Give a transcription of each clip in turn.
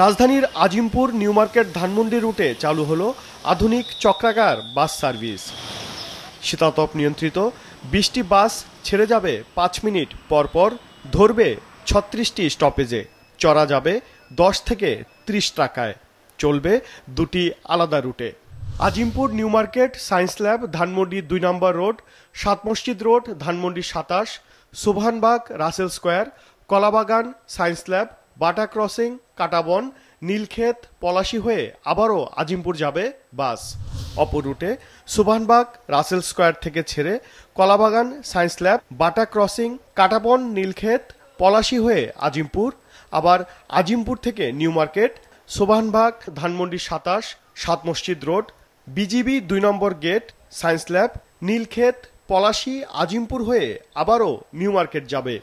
রাজধানীর Azimpur new market Dhanmondi রুটে চালু হলো আধুনিক চক্রাকার বাস সার্ভিস শীতাতপ নিয়ন্ত্রিত বিশটি বাস ছেড়ে যাবে পাঁচ মিনিট পরপর ধরবে ছত্রিশটি স্টপেজে চড়া যাবে দশ থেকে ত্রিশ টাকায় চলবে দুটি আলাদা রুটে Azimpur new market science lab Dhanmondi দুই নম্বর রোড সাত মসজিদ রোড ধানমন্ডি সাতাশ Shobhanbagh Russell square Kalabagan science lab Bata crossing Katabon Nilkhet Palashi হয়ে আবারও আজিমপুর যাবে বাস অপর রুটে সুবহানবাগ রাসেল স্কোয়ার থেকে ছেড়ে Kalabagan science lab Bata crossing Katabon Nilkhet Palashi হয়ে আজিমপুর আবার আজিমপুর থেকে নিউ মার্কেট সোবাহানবাগ ধানমন্ডি সাতাশ সাত মসজিদ রোড বিজিবি দুই নম্বর gate science lab Nilkhet Palashi Azimpur হয়ে আবারও নিউ মার্কেট যাবে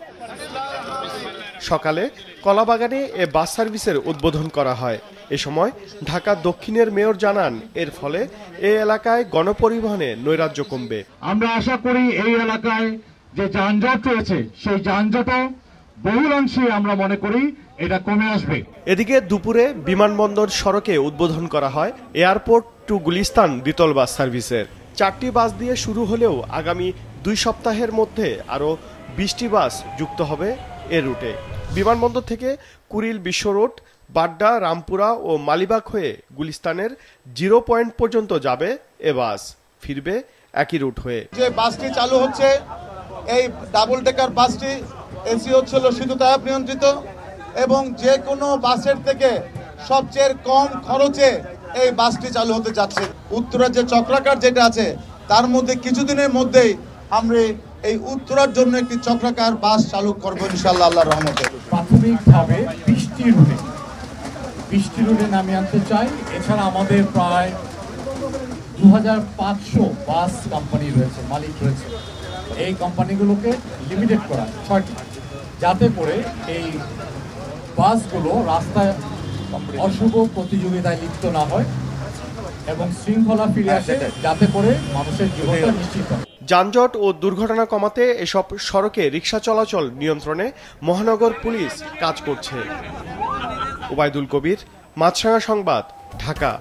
সকালে কলাবাগানে এ বাস সার্ভিসের উদ্বোধন করা হয় এ সময় ঢাকা দক্ষিণের মেয়র জানান এর ফলে এ এলাকায় গণপরিবহনে নৈরাজ্য কমবে আমরা আশা করি এই এলাকায় যে যানজট রয়েছে সেই যানজট বহুলাংশে আমরা মনে করি এটা কমে আসবে এদিকে দুপুরে বিমানবন্দর সড়কে উদ্বোধন করা হয় এয়ারপোর্ট টু গুলিস্তান দ্বিতল বাস সার্ভিসের চারটি বাস দিয়ে শুরু হলেও আগামী দুই সপ্তাহের মধ্যে আরও বিশটি বাস যুক্ত হবে এ রুটে বিমানবন্দর থেকে কুড়িল বিশ্ব রোড বাড্ডা রামপুরা ও মালিবাগ হয়ে গুলিস্তানের জিরো পয়েন্ট পর্যন্ত যাবে এ বাস ফিরবে একই রুট হয়ে যে বাসটি চালু হচ্ছে এই ডাবল ডেকার বাসটি এসি হচ্ছিল সিধু তারা নিয়ন্ত্রিত এবং যে কোনো বাসের থেকে সবচেয়ে কম খরচে এই বাসটি চালু হতে যাচ্ছে উত্তরার যে চক্রাকার যেটা আছে তার মধ্যে কিছুদিনের মধ্যেই আমরা এই উত্তরার জন্য একটি চক্রাকার বাস চালু করবো ইনশাল্লাহ আল্লাহ রহমতে প্রাথমিকভাবে বৃষ্টি রুটে বৃষ্টি রুটে নামিয়ে আনতে চাই এছাড়া আমাদের প্রায় দু বাস কোম্পানি রয়েছে মালিক রয়েছে এই কোম্পানিগুলোকে লিমিটেড করা ছয়টি যাতে করে এই বাসগুলো রাস্তায় অশুভ প্রতিযোগিতায় লিপ্ত না হয় এবং শৃঙ্খলা ফিরে আসে যাতে করে মানুষের জীবনটা নিশ্চিত হয় যানজট ও দুর্ঘটনা কমাতে এসব সড়কে রিকশা চলাচল নিয়ন্ত্রণে মহানগর পুলিশ কাজ করছে ওবায়দুল কবির মাছরাঙা সংবাদ ঢাকা